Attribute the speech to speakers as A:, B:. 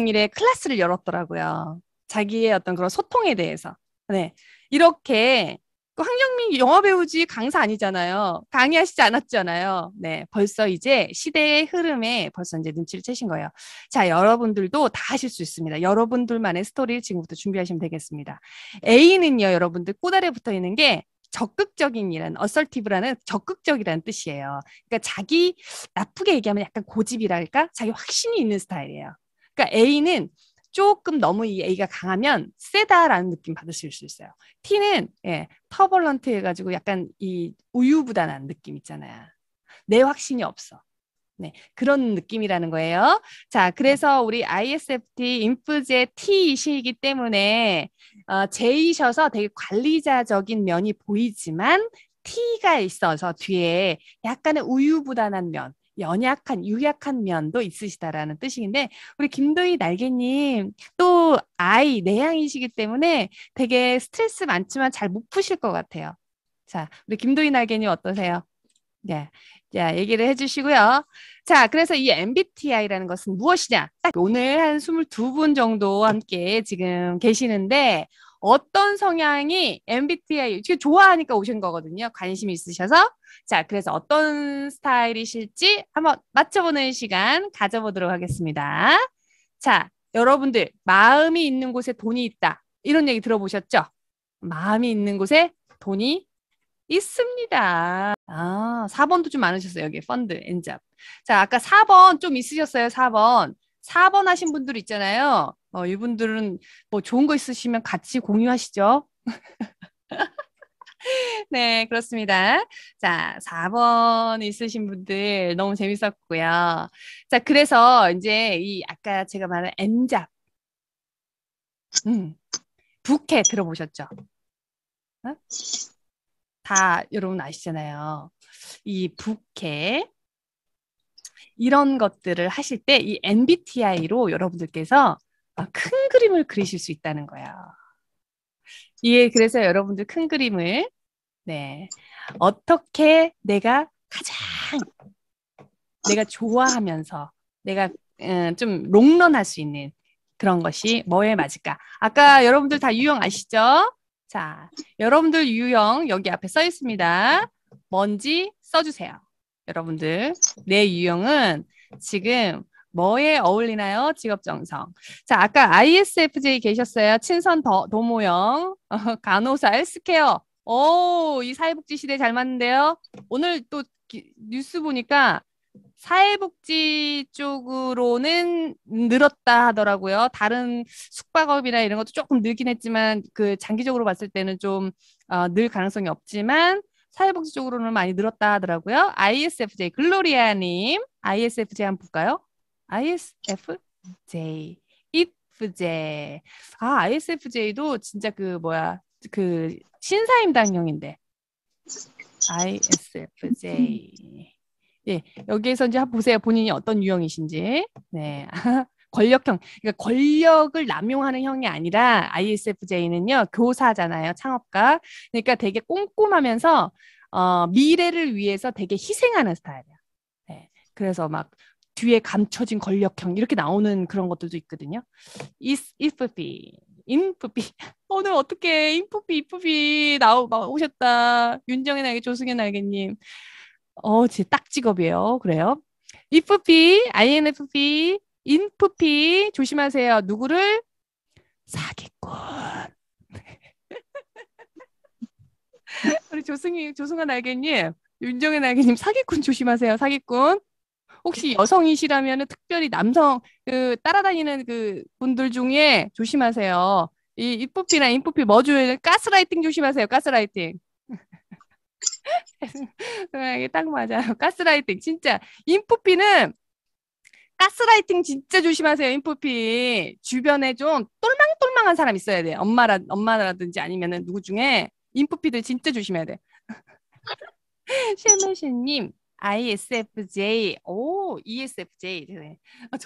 A: 일에 클래스를 열었더라고요. 자기의 어떤 그런 소통에 대해서. 네. 이렇게 그 황정민 영화 배우지 강사 아니잖아요. 강의하시지 않았잖아요. 네. 벌써 이제 시대의 흐름에 벌써 이제 눈치를 채신 거예요. 자, 여러분들도 다 하실 수 있습니다. 여러분들만의 스토리를 지금부터 준비하시면 되겠습니다. A는요, 여러분들 꼬다리에 붙어 있는 게 적극적인이란 어설티브라는 적극적이라는 뜻이에요. 그러니까 자기 나쁘게 얘기하면 약간 고집이랄까? 자기 확신이 있는 스타일이에요. 그러니까 A는 조금 너무 이 A가 강하면 세다라는 느낌 받으실 수 있어요. T는 예, 터벌런트 해가지고 약간 이 우유부단한 느낌 있잖아요. 내 확신이 없어. 네, 그런 느낌이라는 거예요. 자, 그래서 우리 ISFT 인프제 T이시기 때문에 어, J이셔서 되게 관리자적인 면이 보이지만 T가 있어서 뒤에 약간의 우유부단한 면, 연약한 유약한 면도 있으시다라는 뜻인데 우리 김도희 날개님 또 아이 내향이시기 때문에 되게 스트레스 많지만 잘 못 푸실 것 같아요. 자 우리 김도희 날개님 어떠세요? 네. 자, 얘기를 해주시고요. 자, 그래서 이 MBTI라는 것은 무엇이냐? 딱 오늘 한 22분 정도 함께 지금 계시는데, 어떤 성향이 MBTI 좋아하니까 오신 거거든요. 관심 있으셔서 자 그래서 어떤 스타일이실지 한번 맞춰보는 시간 가져보도록 하겠습니다. 자 여러분들 마음이 있는 곳에 돈이 있다 이런 얘기 들어보셨죠? 마음이 있는 곳에 돈이 있습니다. 아, 4번도 좀 많으셨어요. 여기 펀드, 엔잡. 자, 아까 4번 좀 있으셨어요. 4번. 4번 하신 분들 있잖아요. 어, 이분들은 뭐 좋은 거 있으시면 같이 공유하시죠. 네, 그렇습니다. 자, 4번 있으신 분들 너무 재밌었고요. 자, 그래서 이제 이 아까 제가 말한 엔잡 음. 부캐 들어보셨죠? 어? 다 여러분 아시잖아요. 이 부캐. 이런 것들을 하실 때 이 MBTI로 여러분들께서 아, 큰 그림을 그리실 수 있다는 거예요. 예, 그래서 여러분들 큰 그림을 네 어떻게 내가 가장 내가 좋아하면서 내가 음, 좀 롱런할 수 있는 그런 것이 뭐에 맞을까? 아까 여러분들 다 유형 아시죠? 자, 여러분들 유형 여기 앞에 써 있습니다. 뭔지 써주세요. 여러분들 내 유형은 지금 뭐에 어울리나요? 직업 정성. 자, 아까 ISFJ 계셨어요. 친선 더, 도모형, 어, 간호사, 헬스케어. 오, 이 사회복지 시대 잘 맞는데요. 오늘 또 기, 뉴스 보니까 사회복지 쪽으로는 늘었다 하더라고요. 다른 숙박업이나 이런 것도 조금 늘긴 했지만 그 장기적으로 봤을 때는 좀늘 어, 가능성이 없지만 사회복지 쪽으로는 많이 늘었다 하더라고요. ISFJ 글로리아님, ISFJ 한번 볼까요? ISFJ, IFJ. 아, ISFJ도 진짜 그 뭐야 그 신사임당형인데. ISFJ. 예, 여기에서 이제 보세요. 본인이 어떤 유형이신지. 네. 권력형, 그러니까 권력을 남용하는 형이 아니라 ISFJ는요, 교사잖아요, 창업가. 그러니까 되게 꼼꼼하면서, 어, 미래를 위해서 되게 희생하는 스타일이야. 네. 그래서 막 뒤에 감춰진 권력형, 이렇게 나오는 그런 것들도 있거든요. is, if비, 인프비. 오늘 어떻게 인프비, 이프비 나오, 오셨다. 윤정의 날개, 조승의 날개님. 어, 제 딱 직업이에요. 그래요. IFP, INFP, 인프피 조심하세요. 누구를 사기꾼. 우리 조승희 조승아날개님 윤정현 날개님 사기꾼 조심하세요. 사기꾼. 혹시 여성이시라면 특별히 남성 그 따라다니는 그 분들 중에 조심하세요. 이 인프피나 인프피 뭐 줘요? 가스라이팅 조심하세요. 가스라이팅. 이게 딱 맞아요. 가스라이팅 진짜 인프피는 가스라이팅 진짜 조심하세요, 인프피. 주변에 좀 똘망똘망한 사람 있어야 돼. 엄마라, 엄마라든지 아니면은 누구 중에 인프피들 진짜 조심해야 돼. 셰메시님, ISFJ. 오, ESFJ. 네. 아,